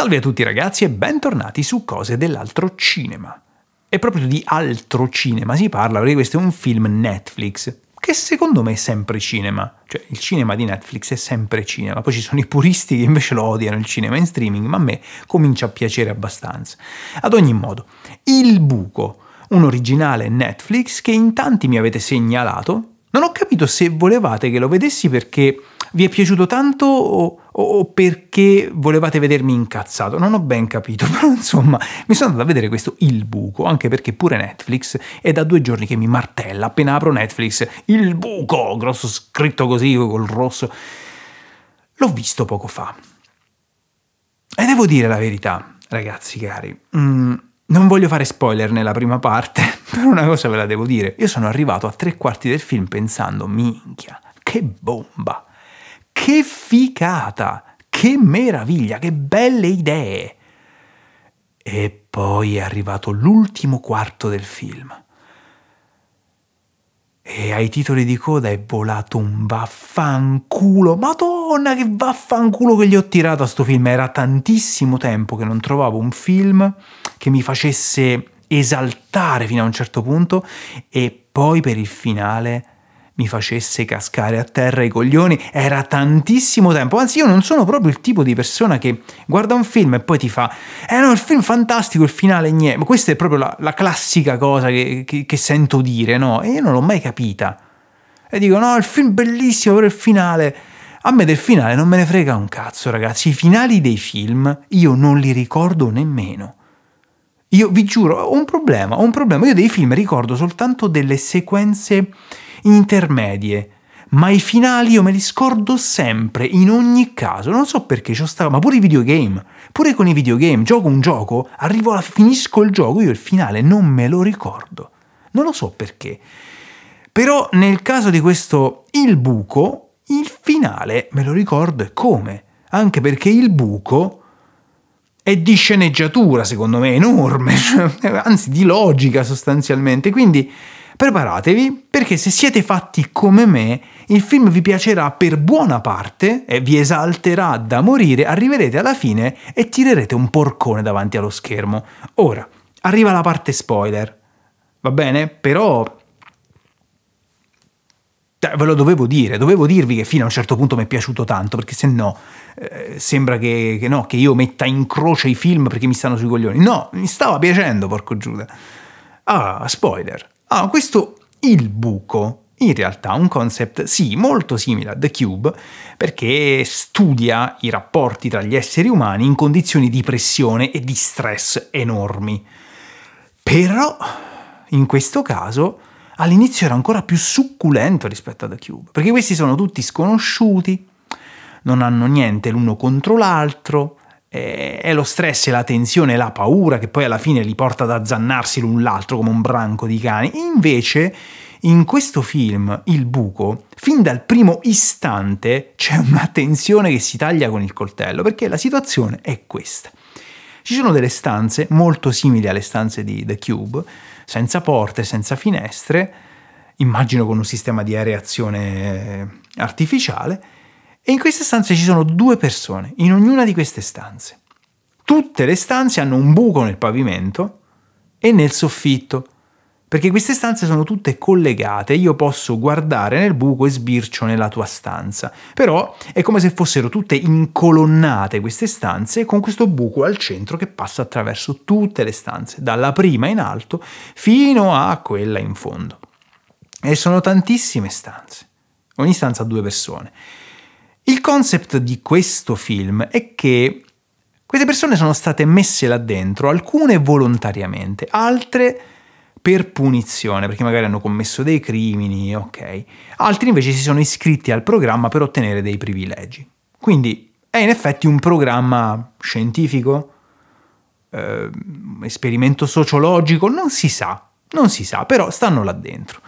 Salve a tutti ragazzi e bentornati su Cose dell'altro cinema. E proprio di altro cinema si parla perché questo è un film Netflix, che secondo me è sempre cinema. Cioè il cinema di Netflix è sempre cinema, poi ci sono i puristi che invece lo odiano il cinema in streaming, ma a me comincia a piacere abbastanza. Ad ogni modo, Il Buco, un originale Netflix che in tanti mi avete segnalato, non ho capito se volevate che lo vedessi perché vi è piaciuto tanto o, o, perché volevate vedermi incazzato? Non ho ben capito, però insomma mi sono andato a vedere questo Il Buco, anche perché pure Netflix è da due giorni che mi martella, appena apro Netflix, Il Buco, grosso scritto così col rosso. L'ho visto poco fa. E devo dire la verità, ragazzi cari. Mm, non voglio fare spoiler nella prima parte, però una cosa ve la devo dire. Io sono arrivato a tre quarti del film pensando, minchia, che bomba! Che ficata! Che meraviglia! Che belle idee! E poi è arrivato l'ultimo quarto del film. E ai titoli di coda è volato un vaffanculo. Madonna che vaffanculo che gli ho tirato a sto film. Era tantissimo tempo che non trovavo un film che mi facesse esaltare fino a un certo punto e poi per il finale mi facesse cascare a terra i coglioni era tantissimo tempo. Anzi, io non sono proprio il tipo di persona che guarda un film e poi ti fa: Eh no, il film fantastico, il finale niente. Ma questa è proprio la, la classica cosa che, che, che, sento dire, no? E io non l'ho mai capita. E dico: No, il film bellissimo, però il finale. A me del finale non me ne frega un cazzo, ragazzi. I finali dei film io non li ricordo nemmeno. Io vi giuro, ho un problema, ho un problema. Io dei film ricordo soltanto delle sequenze intermedie, ma i finali io me li scordo sempre, in ogni caso. Non so perché c'ho sta. Ma pure i videogame. Pure con i videogame, gioco un gioco, arrivo alla, finisco il gioco, io il finale non me lo ricordo. Non lo so perché. Però nel caso di questo Il Buco, il finale me lo ricordo e come. Anche perché Il Buco è di sceneggiatura, secondo me, enorme, anzi di logica sostanzialmente. Quindi Preparatevi perché se siete fatti come me, il film vi piacerà per buona parte e vi esalterà da morire, arriverete alla fine e tirerete un porcone davanti allo schermo. Ora, arriva la parte spoiler. Va bene? Però ve lo dovevo dire, dovevo dirvi che fino a un certo punto mi è piaciuto tanto, perché se no eh, sembra che, che, no, che io metta in croce i film perché mi stanno sui coglioni. No, mi stava piacendo, porco Giuda. Ah, spoiler. Ah, questo il buco in realtà un concept sì molto simile a The Cube perché studia i rapporti tra gli esseri umani in condizioni di pressione e di stress enormi. Però in questo caso all'inizio era ancora più succulento rispetto a The Cube, perché questi sono tutti sconosciuti, non hanno niente l'uno contro l'altro, eh, è lo stress, è la tensione, è la paura che poi alla fine li porta ad azzannarsi l'un l'altro come un branco di cani. Invece, in questo film, Il buco, fin dal primo istante c'è una tensione che si taglia con il coltello, perché la situazione è questa. Ci sono delle stanze molto simili alle stanze di The Cube, senza porte, senza finestre, immagino con un sistema di areazione eh, artificiale, e in queste stanze ci sono due persone, in ognuna di queste stanze. Tutte le stanze hanno un buco nel pavimento e nel soffitto, perché queste stanze sono tutte collegate, io posso guardare nel buco e sbircio nella tua stanza, però è come se fossero tutte incolonnate queste stanze con questo buco al centro che passa attraverso tutte le stanze, dalla prima in alto fino a quella in fondo. E sono tantissime stanze, ogni stanza ha due persone. Il concept di questo film è che queste persone sono state messe là dentro, alcune volontariamente, altre per punizione, perché magari hanno commesso dei crimini, ok. Altri invece si sono iscritti al programma per ottenere dei privilegi. Quindi è in effetti un programma scientifico, eh, esperimento sociologico, non si sa, non si sa, però stanno là dentro.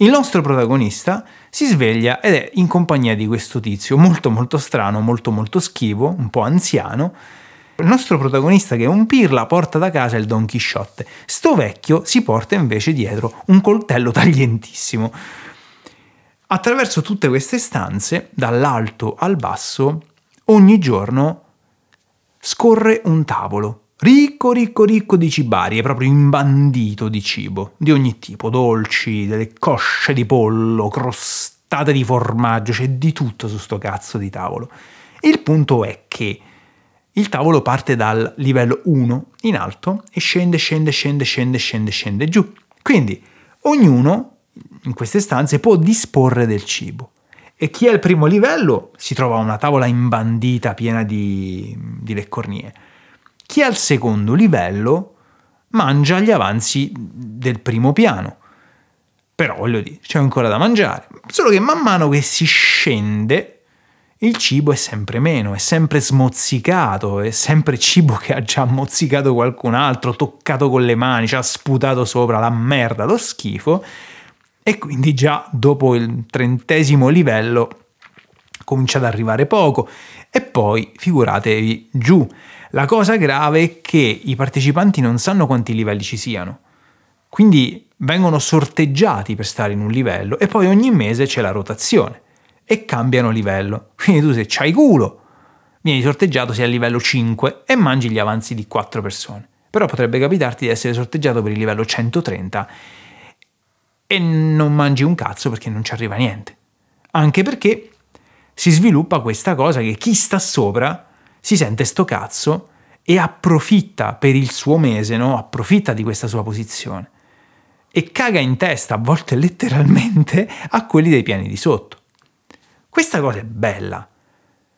Il nostro protagonista si sveglia ed è in compagnia di questo tizio molto molto strano, molto molto schivo, un po' anziano. Il nostro protagonista che è un pirla porta da casa il Don Chisciotte. Sto vecchio si porta invece dietro un coltello taglientissimo. Attraverso tutte queste stanze, dall'alto al basso, ogni giorno scorre un tavolo Ricco, ricco, ricco di cibari, è proprio imbandito di cibo, di ogni tipo, dolci, delle cosce di pollo, crostate di formaggio, c'è di tutto su sto cazzo di tavolo. Il punto è che il tavolo parte dal livello 1 in alto e scende, scende, scende, scende, scende, scende giù. Quindi ognuno in queste stanze può disporre del cibo. E chi è al primo livello si trova a una tavola imbandita piena di, di leccornie chi è al secondo livello mangia gli avanzi del primo piano. Però voglio dire, c'è ancora da mangiare. Solo che man mano che si scende, il cibo è sempre meno, è sempre smozzicato, è sempre cibo che ha già mozzicato qualcun altro, toccato con le mani, ci ha sputato sopra la merda, lo schifo. E quindi già dopo il trentesimo livello comincia ad arrivare poco. E poi figuratevi giù. La cosa grave è che i partecipanti non sanno quanti livelli ci siano, quindi vengono sorteggiati per stare in un livello e poi ogni mese c'è la rotazione e cambiano livello. Quindi tu se c'hai culo, vieni sorteggiato sei a livello 5 e mangi gli avanzi di 4 persone. Però potrebbe capitarti di essere sorteggiato per il livello 130 e non mangi un cazzo perché non ci arriva niente. Anche perché si sviluppa questa cosa che chi sta sopra si sente sto cazzo e approfitta per il suo mese, no? approfitta di questa sua posizione e caga in testa, a volte letteralmente, a quelli dei piani di sotto. Questa cosa è bella.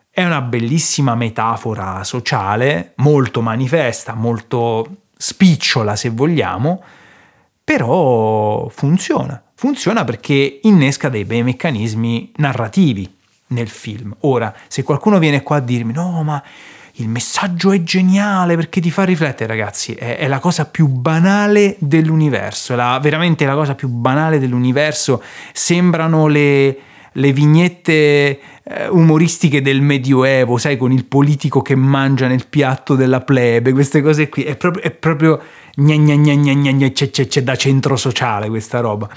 È una bellissima metafora sociale, molto manifesta, molto spicciola se vogliamo, però funziona. Funziona perché innesca dei bei meccanismi narrativi, nel film. Ora, se qualcuno viene qua a dirmi no, ma il messaggio è geniale perché ti fa riflettere, ragazzi, è, è la cosa più banale dell'universo, è la, veramente la cosa più banale dell'universo. Sembrano le, le vignette eh, umoristiche del Medioevo, sai, con il politico che mangia nel piatto della plebe, queste cose qui, è, proprio, è proprio c'è da centro sociale questa roba.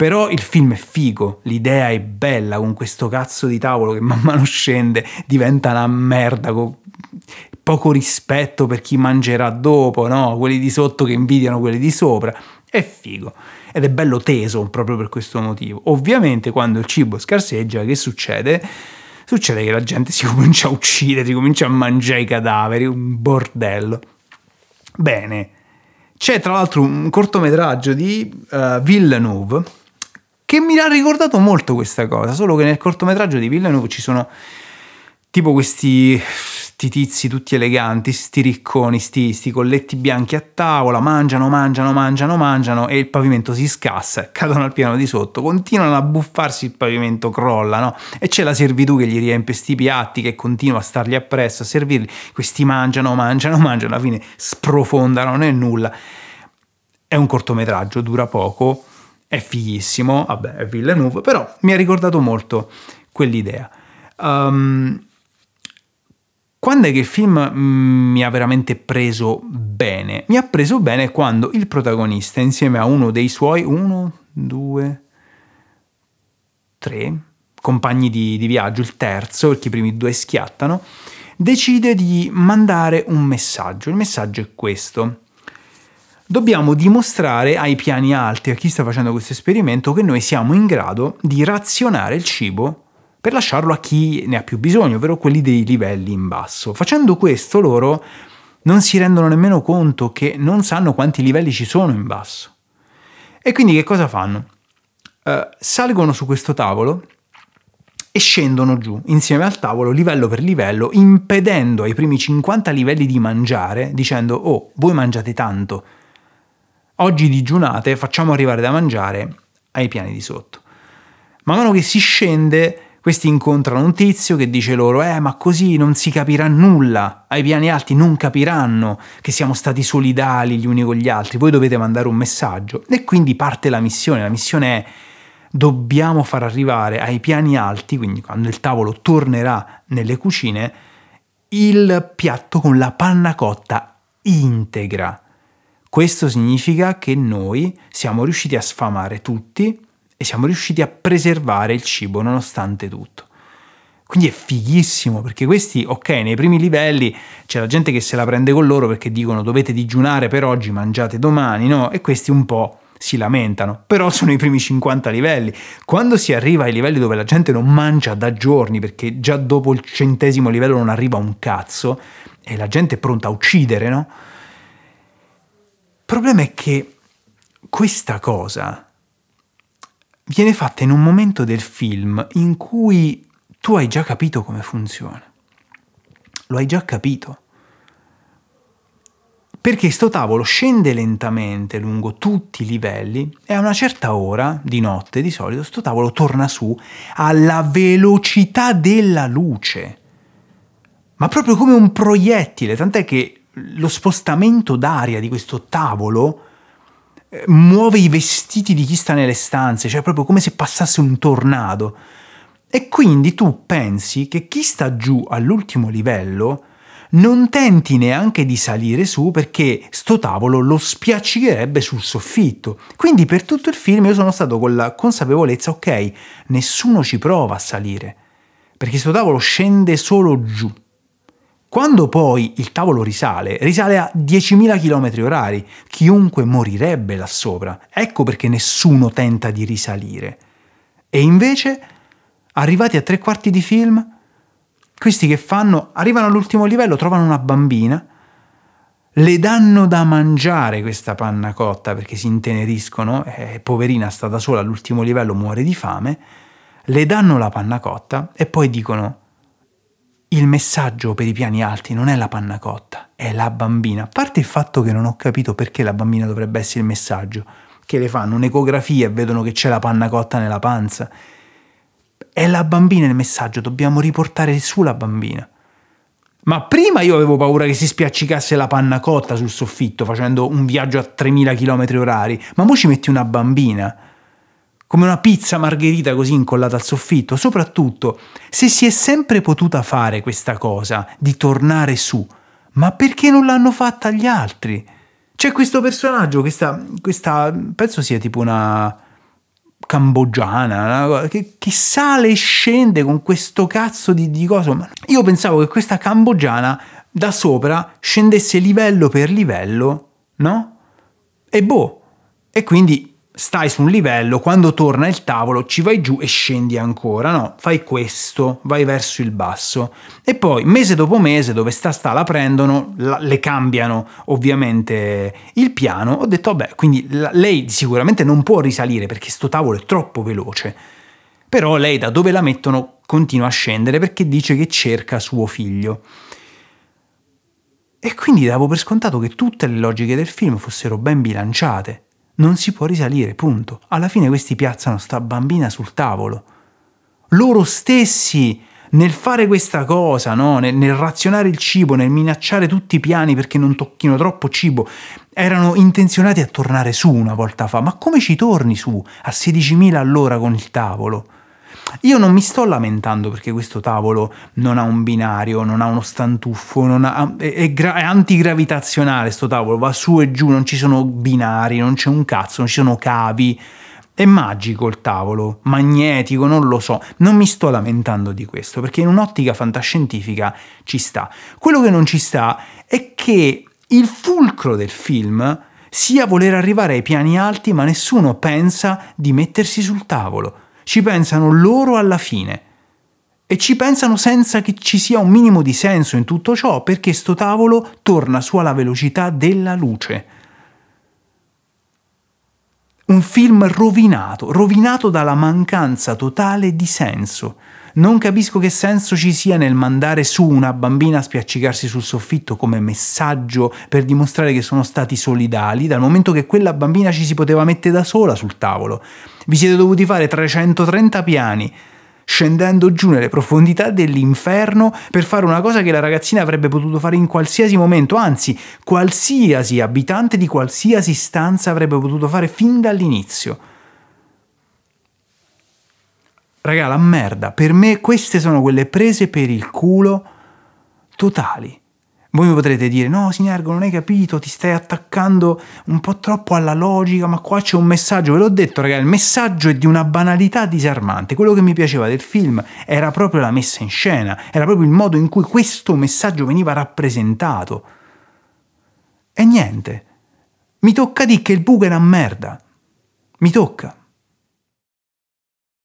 Però il film è figo, l'idea è bella con questo cazzo di tavolo che man mano scende, diventa una merda, con poco rispetto per chi mangerà dopo, no? Quelli di sotto che invidiano quelli di sopra. È figo ed è bello teso proprio per questo motivo. Ovviamente quando il cibo scarseggia, che succede? Succede che la gente si comincia a uccidere, si comincia a mangiare i cadaveri, un bordello. Bene, c'è tra l'altro un cortometraggio di uh, Villeneuve che mi ha ricordato molto questa cosa, solo che nel cortometraggio di Villeneuve ci sono tipo questi tizi tutti eleganti, sti ricconi, sti, sti, colletti bianchi a tavola, mangiano, mangiano, mangiano, mangiano e il pavimento si scassa, cadono al piano di sotto, continuano a buffarsi il pavimento, crolla, no? E c'è la servitù che gli riempie sti piatti, che continua a stargli appresso, a servirli, questi mangiano, mangiano, mangiano, alla fine sprofondano nel nulla. È un cortometraggio, dura poco, è fighissimo, vabbè, è Villeneuve, però mi ha ricordato molto quell'idea. Um, quando è che il film mm, mi ha veramente preso bene? Mi ha preso bene quando il protagonista, insieme a uno dei suoi, uno, due, tre compagni di, di viaggio, il terzo, perché i primi due schiattano, decide di mandare un messaggio. Il messaggio è questo dobbiamo dimostrare ai piani alti, a chi sta facendo questo esperimento, che noi siamo in grado di razionare il cibo per lasciarlo a chi ne ha più bisogno, ovvero quelli dei livelli in basso. Facendo questo loro non si rendono nemmeno conto che non sanno quanti livelli ci sono in basso. E quindi che cosa fanno? Uh, salgono su questo tavolo e scendono giù insieme al tavolo livello per livello, impedendo ai primi 50 livelli di mangiare, dicendo oh, voi mangiate tanto, Oggi digiunate, facciamo arrivare da mangiare ai piani di sotto. Man mano che si scende, questi incontrano un tizio che dice loro: Eh, ma così non si capirà nulla. Ai piani alti non capiranno che siamo stati solidali gli uni con gli altri. Voi dovete mandare un messaggio. E quindi parte la missione. La missione è: dobbiamo far arrivare ai piani alti, quindi quando il tavolo tornerà nelle cucine, il piatto con la panna cotta integra. Questo significa che noi siamo riusciti a sfamare tutti e siamo riusciti a preservare il cibo nonostante tutto. Quindi è fighissimo perché questi, ok, nei primi livelli c'è la gente che se la prende con loro perché dicono dovete digiunare per oggi, mangiate domani, no? E questi un po' si lamentano, però sono i primi 50 livelli. Quando si arriva ai livelli dove la gente non mangia da giorni perché già dopo il centesimo livello non arriva un cazzo e la gente è pronta a uccidere, no? problema è che questa cosa viene fatta in un momento del film in cui tu hai già capito come funziona. Lo hai già capito. Perché sto tavolo scende lentamente lungo tutti i livelli e a una certa ora di notte, di solito, sto tavolo torna su alla velocità della luce. Ma proprio come un proiettile, tant'è che lo spostamento d'aria di questo tavolo eh, muove i vestiti di chi sta nelle stanze, cioè proprio come se passasse un tornado. E quindi tu pensi che chi sta giù all'ultimo livello non tenti neanche di salire su perché sto tavolo lo spiaccicherebbe sul soffitto. Quindi per tutto il film io sono stato con la consapevolezza, ok, nessuno ci prova a salire, perché sto tavolo scende solo giù. Quando poi il tavolo risale, risale a 10.000 km orari, chiunque morirebbe là sopra. Ecco perché nessuno tenta di risalire. E invece, arrivati a tre quarti di film, questi che fanno, arrivano all'ultimo livello, trovano una bambina, le danno da mangiare questa panna cotta perché si inteneriscono, eh, poverina sta da sola all'ultimo livello, muore di fame, le danno la panna cotta e poi dicono il messaggio per i piani alti non è la panna cotta, è la bambina. A parte il fatto che non ho capito perché la bambina dovrebbe essere il messaggio, che le fanno un'ecografia e vedono che c'è la panna cotta nella panza. È la bambina il messaggio, dobbiamo riportare su la bambina. Ma prima io avevo paura che si spiaccicasse la panna cotta sul soffitto facendo un viaggio a 3000 km orari, ma mo ci metti una bambina come una pizza margherita così incollata al soffitto, soprattutto se si è sempre potuta fare questa cosa di tornare su, ma perché non l'hanno fatta gli altri? C'è questo personaggio, questa, questa penso sia tipo una cambogiana, una, che, che, sale e scende con questo cazzo di, di cosa. Io pensavo che questa cambogiana da sopra scendesse livello per livello, no? E boh, e quindi stai su un livello, quando torna il tavolo ci vai giù e scendi ancora, no? Fai questo, vai verso il basso. E poi mese dopo mese, dove sta sta la prendono, la, le cambiano ovviamente il piano, ho detto vabbè, quindi la, lei sicuramente non può risalire perché sto tavolo è troppo veloce. Però lei da dove la mettono continua a scendere perché dice che cerca suo figlio. E quindi davo per scontato che tutte le logiche del film fossero ben bilanciate. Non si può risalire, punto. Alla fine questi piazzano sta bambina sul tavolo. Loro stessi nel fare questa cosa, no? nel, nel, razionare il cibo, nel minacciare tutti i piani perché non tocchino troppo cibo, erano intenzionati a tornare su una volta fa. Ma come ci torni su a 16.000 all'ora con il tavolo? Io non mi sto lamentando perché questo tavolo non ha un binario, non ha uno stantuffo, ha, è, è, gra- è antigravitazionale questo tavolo, va su e giù, non ci sono binari, non c'è un cazzo, non ci sono cavi. È magico il tavolo, magnetico, non lo so, non mi sto lamentando di questo, perché in un'ottica fantascientifica ci sta. Quello che non ci sta è che il fulcro del film sia voler arrivare ai piani alti, ma nessuno pensa di mettersi sul tavolo ci pensano loro alla fine. E ci pensano senza che ci sia un minimo di senso in tutto ciò, perché sto tavolo torna su alla velocità della luce. Un film rovinato, rovinato dalla mancanza totale di senso. Non capisco che senso ci sia nel mandare su una bambina a spiaccicarsi sul soffitto come messaggio per dimostrare che sono stati solidali, dal momento che quella bambina ci si poteva mettere da sola sul tavolo. Vi siete dovuti fare 330 piani scendendo giù nelle profondità dell'inferno per fare una cosa che la ragazzina avrebbe potuto fare in qualsiasi momento, anzi qualsiasi abitante di qualsiasi stanza avrebbe potuto fare fin dall'inizio. Raga, la merda. Per me queste sono quelle prese per il culo totali. Voi mi potrete dire, no Sinergo non hai capito, ti stai attaccando un po' troppo alla logica, ma qua c'è un messaggio, ve l'ho detto ragazzi, il messaggio è di una banalità disarmante, quello che mi piaceva del film era proprio la messa in scena, era proprio il modo in cui questo messaggio veniva rappresentato. E niente, mi tocca di che il buco è una merda, mi tocca.